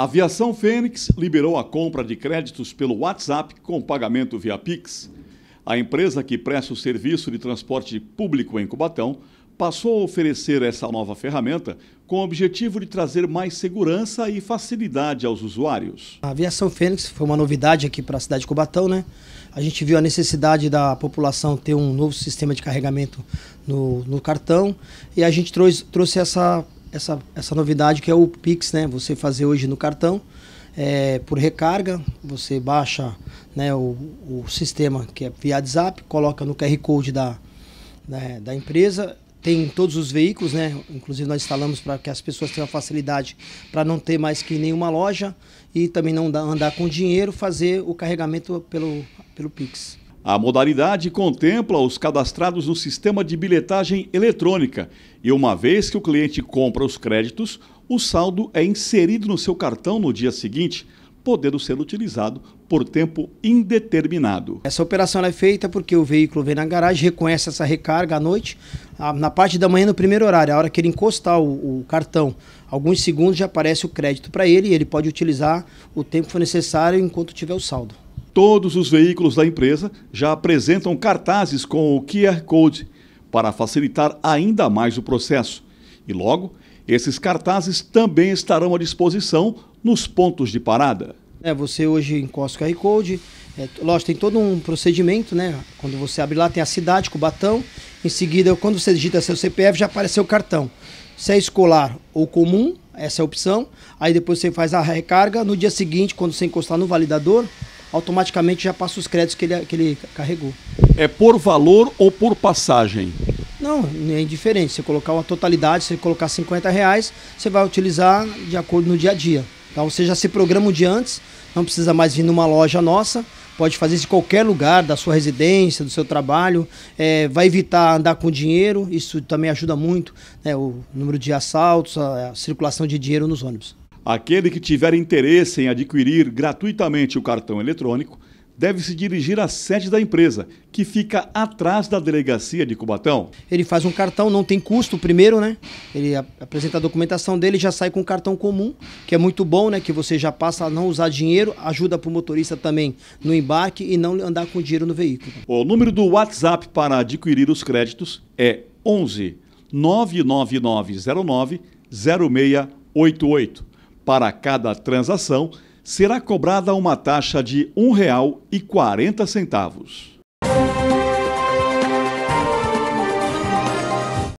A Aviação Fênix liberou a compra de créditos pelo WhatsApp com pagamento via Pix. A empresa que presta o serviço de transporte público em Cubatão passou a oferecer essa nova ferramenta com o objetivo de trazer mais segurança e facilidade aos usuários. A aviação Fênix foi uma novidade aqui para a cidade de Cubatão, né? A gente viu a necessidade da população ter um novo sistema de carregamento no, no cartão e a gente trouxe, trouxe essa essa, essa novidade que é o Pix, né? Você fazer hoje no cartão. É, por recarga, você baixa né, o, o, sistema que é via WhatsApp, coloca no QR Code da, né, da empresa, tem todos os veículos, né? Inclusive nós instalamos para que as pessoas tenham facilidade para não ter mais que nenhuma loja e também não andar com dinheiro, fazer o carregamento pelo, pelo Pix. A modalidade contempla os cadastrados no sistema de bilhetagem eletrônica e, uma vez que o cliente compra os créditos, o saldo é inserido no seu cartão no dia seguinte, podendo ser utilizado por tempo indeterminado. Essa operação é feita porque o veículo vem na garagem, reconhece essa recarga à noite, na parte da manhã no primeiro horário, a hora que ele encostar o, o cartão, alguns segundos já aparece o crédito para ele e ele pode utilizar o tempo que for necessário enquanto tiver o saldo. Todos os veículos da empresa já apresentam cartazes com o QR Code para facilitar ainda mais o processo. E logo, esses cartazes também estarão à disposição nos pontos de parada. É, você hoje encosta o QR Code, é, lógico, tem todo um procedimento, né? Quando você abre lá, tem a cidade, com o batão. em seguida, quando você digita seu CPF, já aparece o cartão. Se é escolar ou comum, essa é a opção, aí depois você faz a recarga, no dia seguinte, quando você encostar no validador, automaticamente já passa os créditos que ele, que ele carregou. É por valor ou por passagem? Não, é indiferente. Você colocar uma totalidade, você colocar 50 reais, você vai utilizar de acordo no dia a dia. Então você já se programa o dia antes, não precisa mais vir numa loja nossa, pode fazer isso em qualquer lugar, da sua residência, do seu trabalho, é, vai evitar andar com dinheiro, isso também ajuda muito, né, o número de assaltos, a, a circulação de dinheiro nos ônibus. Aquele que tiver interesse em adquirir gratuitamente o cartão eletrônico deve se dirigir à sede da empresa, que fica atrás da delegacia de Cubatão. Ele faz um cartão, não tem custo primeiro, né? Ele apresenta a documentação dele já sai com um cartão comum, que é muito bom, né? Que você já passa a não usar dinheiro, ajuda para o motorista também no embarque e não andar com dinheiro no veículo. O número do WhatsApp para adquirir os créditos é 11 99909 0688. Para cada transação, será cobrada uma taxa de R$ 1,40.